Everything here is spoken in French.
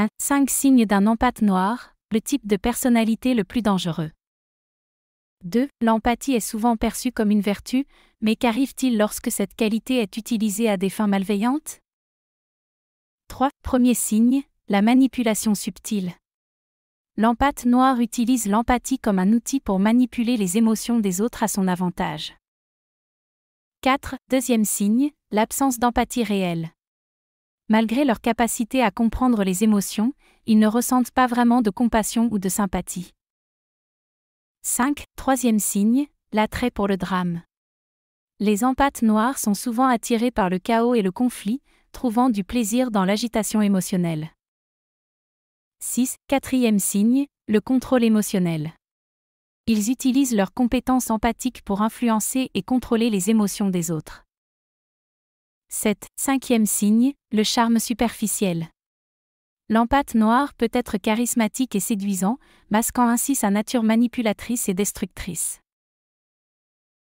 1. 5 signes d'un empathe noir, le type de personnalité le plus dangereux. 2. L'empathie est souvent perçue comme une vertu, mais qu'arrive-t-il lorsque cette qualité est utilisée à des fins malveillantes 3. Premier signe, la manipulation subtile. L'empathe noir utilise l'empathie comme un outil pour manipuler les émotions des autres à son avantage. 4. Deuxième signe, l'absence d'empathie réelle malgré leur capacité à comprendre les émotions, ils ne ressentent pas vraiment de compassion ou de sympathie. 5. Troisième signe, l'attrait pour le drame. Les empathes noirs sont souvent attirés par le chaos et le conflit, trouvant du plaisir dans l'agitation émotionnelle. 6. Quatrième signe, le contrôle émotionnel. Ils utilisent leurs compétences empathiques pour influencer et contrôler les émotions des autres. 7. Cinquième signe, le charme superficiel. L'empate noire peut être charismatique et séduisant, masquant ainsi sa nature manipulatrice et destructrice.